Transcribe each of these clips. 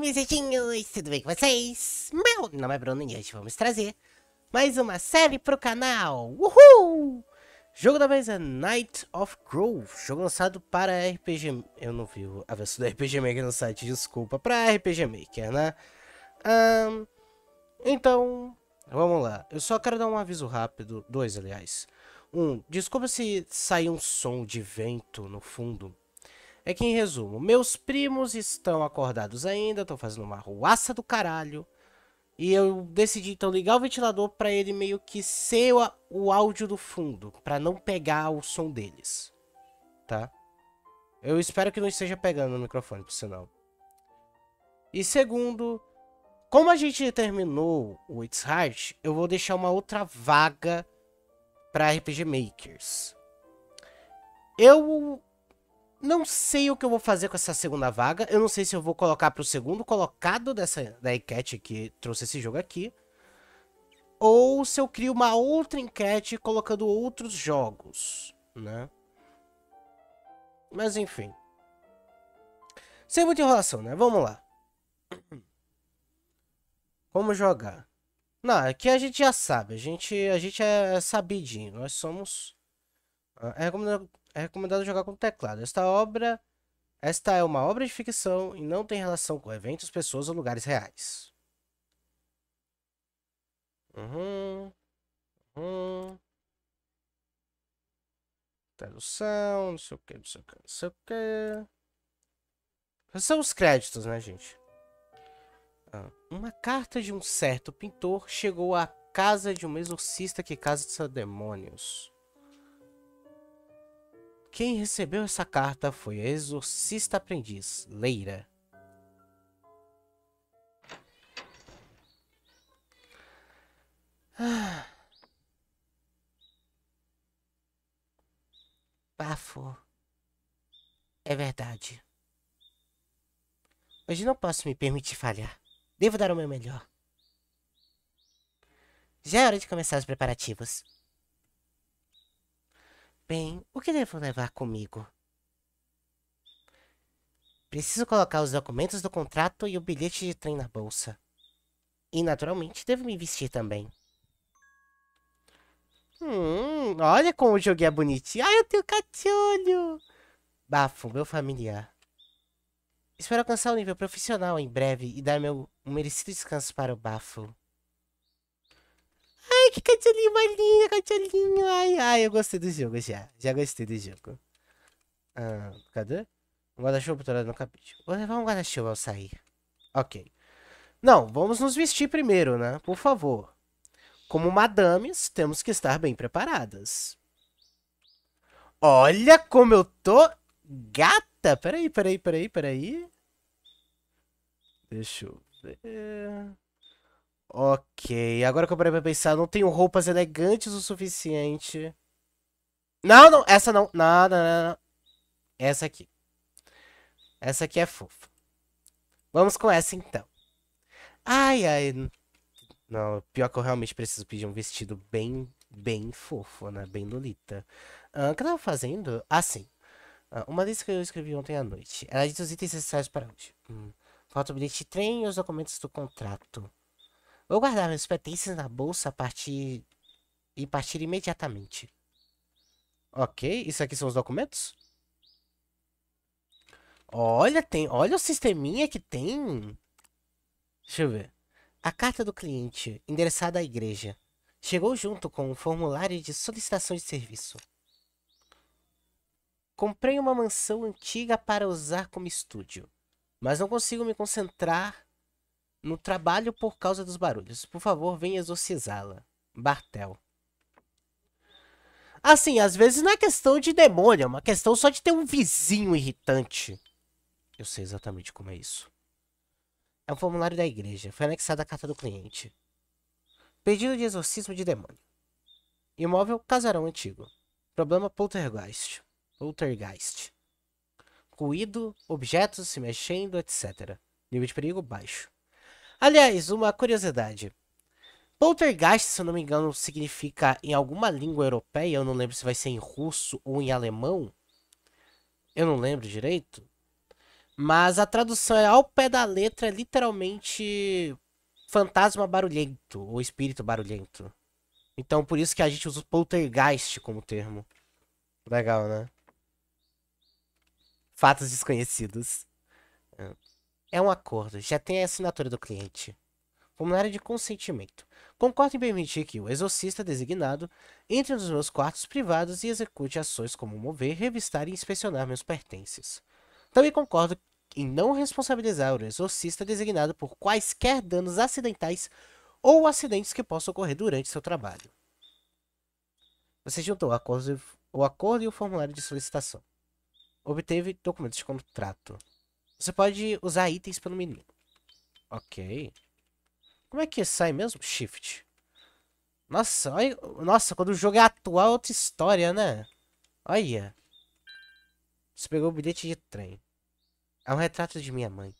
meus anjinhos, tudo bem com vocês? Meu nome é Bruno e hoje vamos trazer mais uma série pro canal, uhul! Jogo da vez é Night of Grove jogo lançado para RPG... Eu não vi a versão do RPG Maker no site, desculpa, para RPG Maker, né? Um, então, vamos lá, eu só quero dar um aviso rápido, dois aliás. Um, desculpa se sair um som de vento no fundo, é que, em resumo, meus primos estão acordados ainda, estão fazendo uma ruaça do caralho. E eu decidi então ligar o ventilador para ele meio que ser o, o áudio do fundo, para não pegar o som deles. Tá? Eu espero que não esteja pegando no microfone, por sinal. E segundo, como a gente terminou o It's Hard, eu vou deixar uma outra vaga para RPG Makers. Eu não sei o que eu vou fazer com essa segunda vaga. Eu não sei se eu vou colocar para o segundo colocado dessa da enquete que trouxe esse jogo aqui. Ou se eu crio uma outra enquete colocando outros jogos, né? Mas enfim. Sem muita enrolação, né? Vamos lá. Como jogar? Não, aqui é a gente já sabe. A gente, a gente é sabidinho. Nós somos... Ah, é como é recomendado jogar com teclado. Esta obra, esta é uma obra de ficção e não tem relação com eventos, pessoas ou lugares reais. Uhum. Uhum. Tradução, não sei o que, não sei o que, não sei o que. São os créditos, né, gente? Ah, uma carta de um certo pintor chegou à casa de um exorcista que casa de demônios. Quem recebeu essa carta foi a exorcista aprendiz, Leira. Ah. Bafo. É verdade. Hoje não posso me permitir falhar. Devo dar o meu melhor. Já é hora de começar os preparativos. Bem, o que devo levar comigo? Preciso colocar os documentos do contrato e o bilhete de trem na bolsa. E, naturalmente, devo me vestir também. Hum, olha como o jogo é bonitinho. Ai, eu tenho cachorro! Bafo, meu familiar. Espero alcançar o nível profissional em breve e dar meu merecido descanso para o Bafo. Ai, que cachorrinho mais lindo, cachorrinho. Ai, ai, eu gostei do jogo já. Já gostei do jogo. Ah, cadê? Um guarda-chuva pendurado no capítulo Vou levar um guarda-chuva ao sair. Ok. Não, vamos nos vestir primeiro, né? Por favor. Como madames, temos que estar bem preparadas. Olha como eu tô gata! Peraí, peraí, peraí, peraí. Deixa eu ver... Ok, agora que eu parei pra pensar, não tenho roupas elegantes o suficiente. Não, não, essa não. Não, não, não, não. Essa aqui. Essa aqui é fofa. Vamos com essa então. Ai, ai. Não, pior que eu realmente preciso pedir um vestido bem, bem fofo, né? Bem lolita. Ah, o que eu tava fazendo? Ah, sim. Ah, uma lista que eu escrevi ontem à noite. Ela diz os itens necessários para hoje. Hum. Falta o bilhete de trem e os documentos do contrato. Vou guardar meus pertences na bolsa a partir... e partir imediatamente. Ok, isso aqui são os documentos? Olha, tem, olha o sisteminha que tem. Deixa eu ver. A carta do cliente, endereçada à igreja, chegou junto com um formulário de solicitação de serviço. Comprei uma mansão antiga para usar como estúdio, mas não consigo me concentrar no trabalho por causa dos barulhos. Por favor, venha exorcizá-la. Bartel. Assim, às vezes não é questão de demônio, é uma questão só de ter um vizinho irritante. Eu sei exatamente como é isso. É um formulário da igreja. Foi anexado à carta do cliente. Pedido de exorcismo de demônio. Imóvel casarão antigo. Problema poltergeist. Poltergeist. Ruído, objetos se mexendo, etc. Nível de perigo baixo. Aliás, uma curiosidade. Poltergeist, se eu não me engano, significa em alguma língua europeia, eu não lembro se vai ser em russo ou em alemão. Eu não lembro direito. Mas a tradução é ao pé da letra, literalmente fantasma barulhento ou espírito barulhento. Então por isso que a gente usa o poltergeist como termo. Legal, né? Fatos desconhecidos. É um acordo, já tem a assinatura do cliente. Formulário de consentimento. Concordo em permitir que o exorcista designado entre nos meus quartos privados e execute ações como mover, revistar e inspecionar meus pertences. Também concordo em não responsabilizar o exorcista designado por quaisquer danos acidentais ou acidentes que possam ocorrer durante seu trabalho. Você juntou o acordo e o formulário de solicitação. Obteve documentos de contrato. Você pode usar itens pelo menu. Ok. Como é que sai mesmo? Shift. Nossa, olha... Nossa, quando o jogo é atual é outra história, né? Olha. Você pegou o bilhete de trem. É um retrato de minha mãe.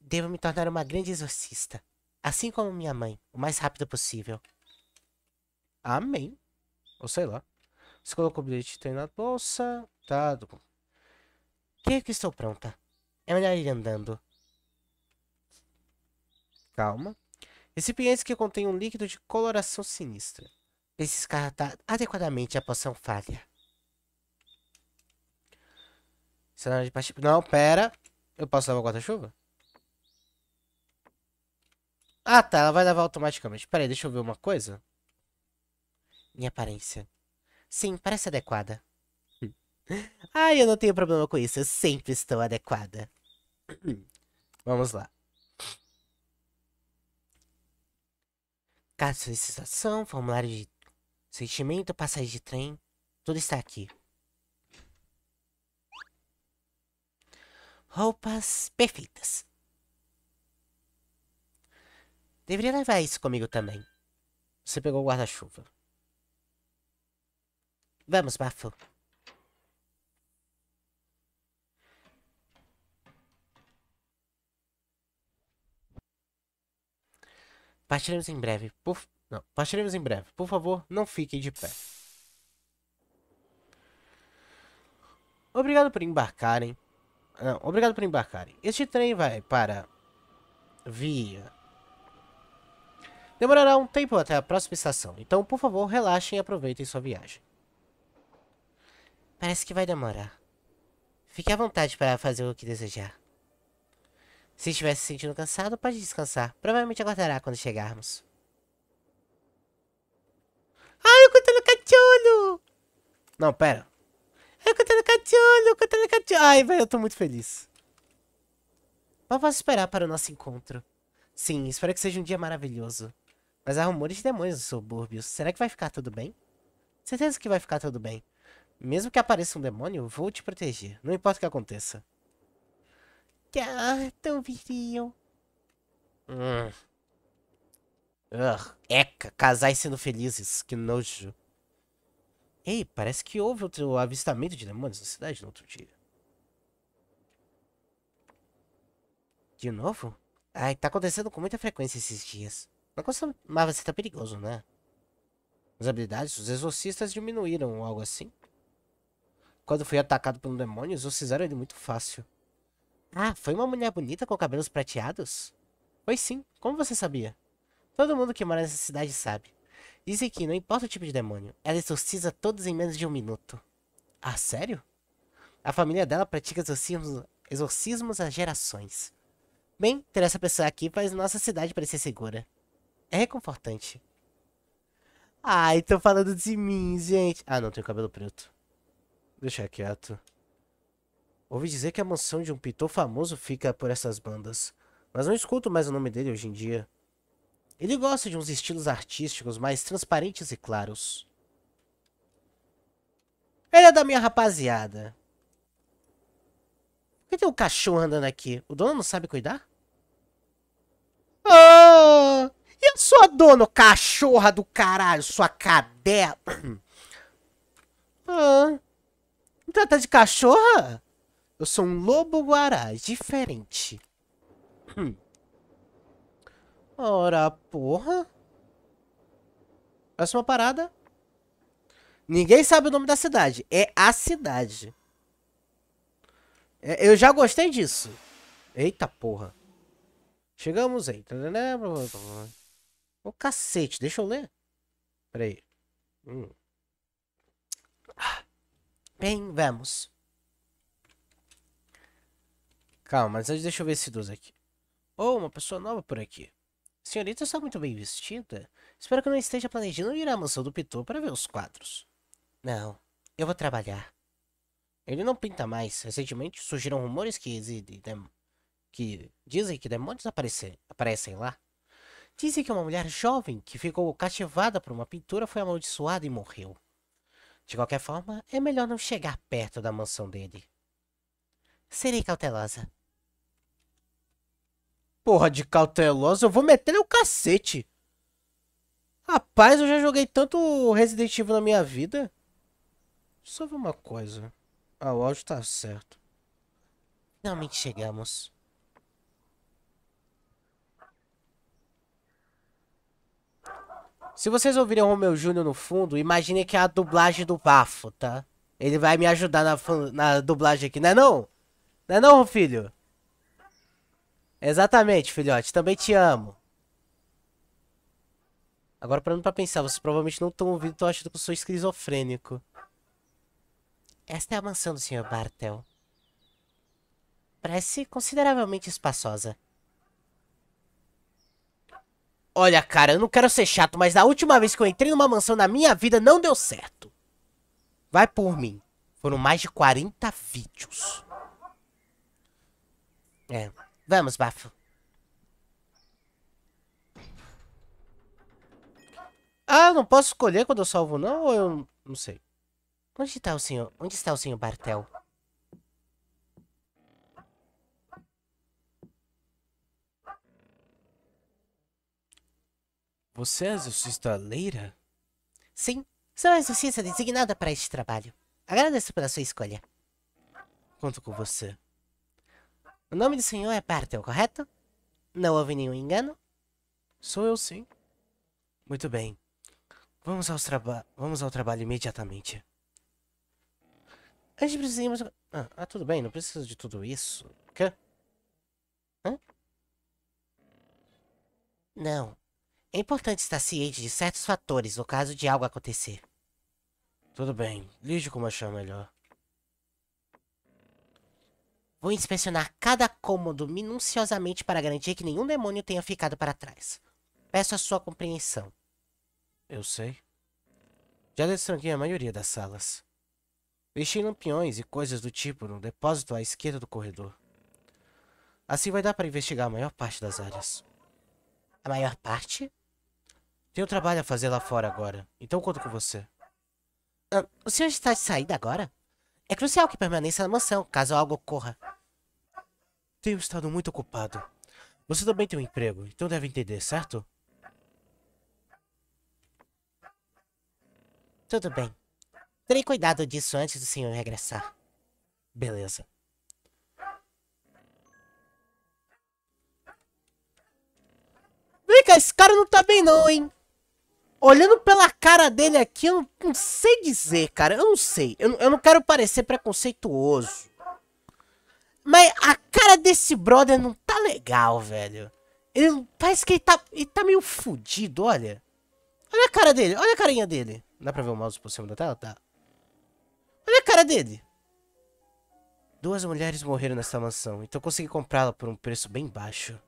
Devo me tornar uma grande exorcista. Assim como minha mãe. O mais rápido possível. Amém. Ou sei lá. Você colocou o bilhete de trem na bolsa. Tá. Quem que é que estou pronta? É melhor ir andando. Calma. Recipientes que contêm um líquido de coloração sinistra. Precisa descartar tá adequadamente a poção falha. Cenário de partida. Não, pera. Eu posso lavar o guarda-chuva? Ah, tá. Ela vai lavar automaticamente. Pera aí, deixa eu ver uma coisa. Minha aparência. Sim, parece adequada. Hum. Ai, ah, eu não tenho problema com isso. Eu sempre estou adequada. Vamos lá. Casa de solicitação, formulário de sentimento, passagem de trem, tudo está aqui. Roupas perfeitas. Deveria levar isso comigo também. Você pegou o guarda-chuva. Vamos, Bafo. Partiremos em breve. Por... Não, partiremos em breve. Por favor, não fiquem de pé. Obrigado por embarcarem. Não, obrigado por embarcarem. Este trem vai para via. Demorará um tempo até a próxima estação, então por favor relaxem e aproveitem sua viagem. Parece que vai demorar. Fique à vontade para fazer o que desejar. Se estiver se sentindo cansado, pode descansar. Provavelmente aguardará quando chegarmos. Ai, eu cantando cachorro! Não, pera. Eu cantando cachorro, cantando cachorro. Ai, velho, eu tô muito feliz. Mas posso esperar para o nosso encontro. Sim, espero que seja um dia maravilhoso. Mas há rumores de demônios nos subúrbios. Será que vai ficar tudo bem? Certeza que vai ficar tudo bem. Mesmo que apareça um demônio, vou te proteger. Não importa o que aconteça. Ah, tão viriam. Hum. Ugh, eca, casais sendo felizes, que nojo. Ei, parece que houve outro avistamento de demônios na cidade no outro dia. De novo? Ai, tá acontecendo com muita frequência esses dias. Não costumava ser tá tão perigoso, né? As habilidades dos exorcistas diminuíram ou algo assim. Quando fui atacado por um demônio, exorcizaram ele muito fácil. Ah, foi uma mulher bonita com cabelos prateados? Pois sim, como você sabia? Todo mundo que mora nessa cidade sabe. Dizem que, não importa o tipo de demônio, ela exorciza todos em menos de um minuto. Ah, sério? A família dela pratica exorcismos, exorcismos há gerações. Bem, ter essa pessoa aqui faz nossa cidade parecer segura. É reconfortante. Ai, tô falando de mim, gente. Ah, não, tenho cabelo preto. Deixa quieto. Ouvi dizer que a mansão de um pintor famoso fica por essas bandas, mas não escuto mais o nome dele hoje em dia. Ele gosta de uns estilos artísticos mais transparentes e claros. Ele é da minha rapaziada. Por que tem um cachorro andando aqui? O dono não sabe cuidar? Ah! E a sua dona, cachorra do caralho, sua cadela? Ah, não trata de cachorra? Eu sou um lobo-guará, diferente. Hum. Ora, porra. Próxima parada. Ninguém sabe o nome da cidade. É a cidade. É, eu já gostei disso. Eita porra. Chegamos aí. O oh, cacete, deixa eu ler. Pera aí. Hum. Ah, bem, vamos. Calma, mas antes deixa eu ver esse idoso aqui. Oh, uma pessoa nova por aqui. Senhorita está muito bem vestida. Espero que não esteja planejando ir à mansão do pintor para ver os quadros. Não, eu vou trabalhar. Ele não pinta mais. Recentemente surgiram rumores que, que dizem que demônios aparecem lá. Dizem que uma mulher jovem que ficou cativada por uma pintura foi amaldiçoada e morreu. De qualquer forma, é melhor não chegar perto da mansão dele. Serei cautelosa porra de cautelosa, eu vou meter no cacete. Rapaz, eu já joguei tanto Resident Evil na minha vida. Só ver uma coisa. Ah, o áudio tá certo. Finalmente chegamos. Se vocês ouvirem o Romeu Júnior no fundo, imagine que é a dublagem do Bafo, tá? Ele vai me ajudar na, na dublagem aqui, não é não? Não é não, filho? Exatamente, filhote. Também te amo. Agora, parando pra pensar, vocês provavelmente não estão ouvindo, estão achando que eu sou esquizofrênico. Esta é a mansão do Sr. Bartel. Parece consideravelmente espaçosa. Olha, cara, eu não quero ser chato, mas da última vez que eu entrei numa mansão na minha vida não deu certo. Vai por mim. Foram mais de 40 vídeos. É, Vamos, bafo. Ah, não posso escolher quando eu salvo, não? Ou eu não sei. Onde está o senhor? Onde está o senhor Bartel? Você é exorcista leira? Sim, sou a exorcista designada para este trabalho. Agradeço pela sua escolha. Conto com você. O nome do senhor é Bartel, correto? Não houve nenhum engano? Sou eu sim. Muito bem. Vamos, aos traba vamos ao trabalho imediatamente. Antes precisamos... Ah, ah, tudo bem, não preciso de tudo isso. quê? Hã? Não. É importante estar ciente de certos fatores no caso de algo acontecer. Tudo bem, lide como achar melhor. Vou inspecionar cada cômodo minuciosamente para garantir que nenhum demônio tenha ficado para trás. Peço a sua compreensão. Eu sei. Já destranquei a maioria das salas. Deixei lampiões e coisas do tipo no depósito à esquerda do corredor. Assim vai dar para investigar a maior parte das áreas. A maior parte? Tenho trabalho a fazer lá fora agora, então conto com você. Ah, o senhor está de saída agora? É crucial que permaneça na mansão, caso algo ocorra. Tenho estado muito ocupado. Você também tem um emprego, então deve entender, certo? Tudo bem. Terei cuidado disso antes do senhor regressar. Beleza. Vem cá, esse cara não tá bem não, hein? Olhando pela cara dele aqui, eu não, não sei dizer, cara. Eu não sei. Eu, eu não quero parecer preconceituoso. Mas a cara desse brother não tá legal, velho. Ele parece que ele tá, ele tá meio fudido, olha. Olha a cara dele, olha a carinha dele. Dá pra ver o mouse por cima da tela? Tá. Olha a cara dele. Duas mulheres morreram nessa mansão, então consegui comprá-la por um preço bem baixo.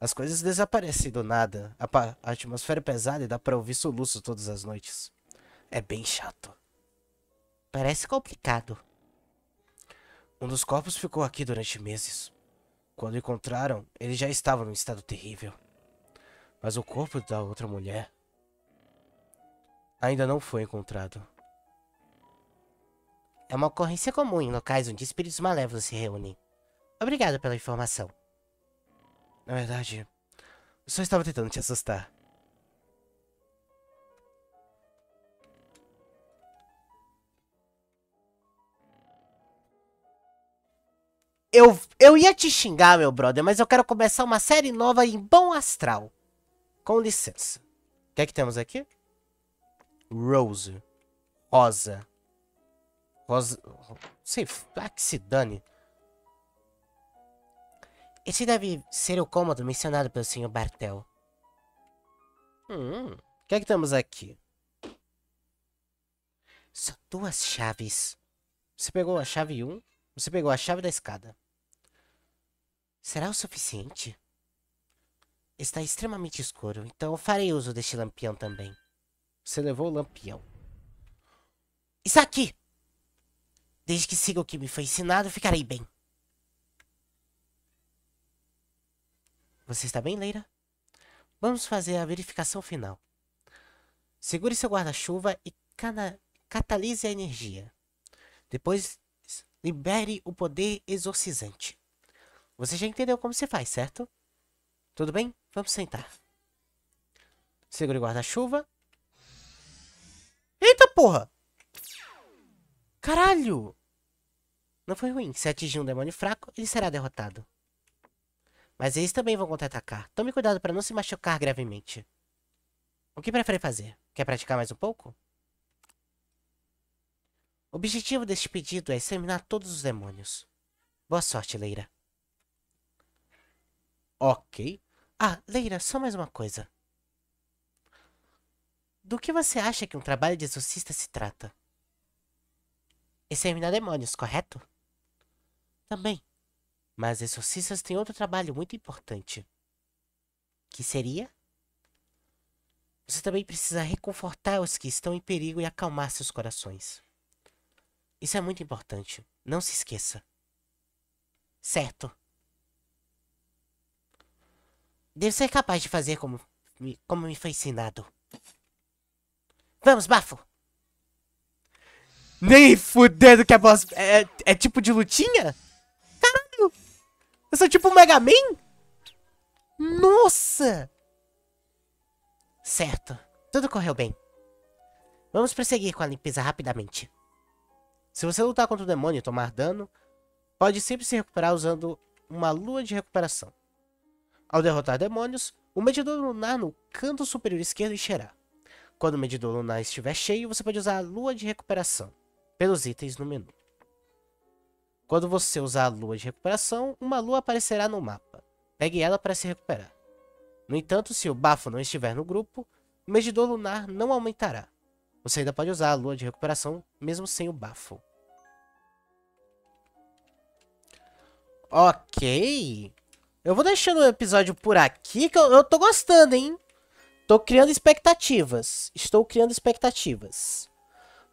As coisas desaparecem do nada. A, a atmosfera é pesada e dá pra ouvir soluços todas as noites. É bem chato. Parece complicado. Um dos corpos ficou aqui durante meses. Quando encontraram, ele já estava num estado terrível. Mas o corpo da outra mulher ainda não foi encontrado. É uma ocorrência comum em locais onde espíritos malévolos se reúnem. Obrigado pela informação. Na verdade, eu só estava tentando te assustar. Eu, eu ia te xingar, meu brother, mas eu quero começar uma série nova em bom astral. Com licença. O que é que temos aqui? Rose. Rosa. Rosa. Sei, ah, que se dane. Este deve ser o cômodo mencionado pelo Sr. Bartel. Hum, o que é que temos aqui? São duas chaves. Você pegou a chave 1, você pegou a chave da escada. Será o suficiente? Está extremamente escuro, então farei uso deste lampião também. Você levou o lampião. Está aqui! Desde que siga o que me foi ensinado, ficarei bem. Você está bem, Leira? Vamos fazer a verificação final. Segure seu guarda-chuva e catalise a energia. Depois, libere o poder exorcizante. Você já entendeu como se faz, certo? Tudo bem? Vamos sentar. Segure o guarda-chuva. Eita porra! Caralho! Não foi ruim. Se atingir um demônio fraco, ele será derrotado. Mas eles também vão contra-atacar. Tome cuidado para não se machucar gravemente. O que prefere fazer? Quer praticar mais um pouco? O objetivo deste pedido é exterminar todos os demônios. Boa sorte, Leira. Ok. Ah, Leira, só mais uma coisa. Do que você acha que um trabalho de exorcista se trata? Exterminar demônios, correto? Também. Mas exorcistas têm outro trabalho muito importante. Que seria? Você também precisa reconfortar os que estão em perigo e acalmar seus corações. Isso é muito importante. Não se esqueça. Certo. Devo ser capaz de fazer como, como me foi ensinado. Vamos, bafo! Nem fudendo que a é, voz É, é tipo de lutinha? Eu sou tipo o Mega Man? Nossa! Certo. Tudo correu bem. Vamos prosseguir com a limpeza rapidamente. Se você lutar contra o demônio e tomar dano, pode sempre se recuperar usando uma lua de recuperação. Ao derrotar demônios, o medidor lunar no canto superior esquerdo encherá. Quando o medidor lunar estiver cheio, você pode usar a lua de recuperação pelos itens no menu. Quando você usar a lua de recuperação, uma lua aparecerá no mapa. Pegue ela para se recuperar. No entanto, se o bafo não estiver no grupo, o medidor lunar não aumentará. Você ainda pode usar a lua de recuperação mesmo sem o bafo. Ok. Eu vou deixando o episódio por aqui, que eu, eu tô gostando, hein? Tô criando expectativas. Estou criando expectativas.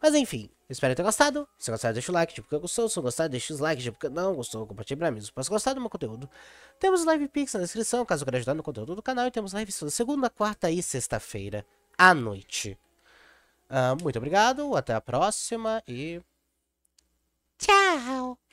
Mas enfim. Espero ter gostado. Se gostar deixa o like, tipo que gostou. Se gostar, deixa os likes, tipo que não gostou. Compartilhe pra mim, se você gostar do meu conteúdo. Temos live Pix na descrição, caso queira ajudar no conteúdo do canal. E temos live toda segunda, quarta e sexta-feira à noite. Uh, muito obrigado, até a próxima e... Tchau!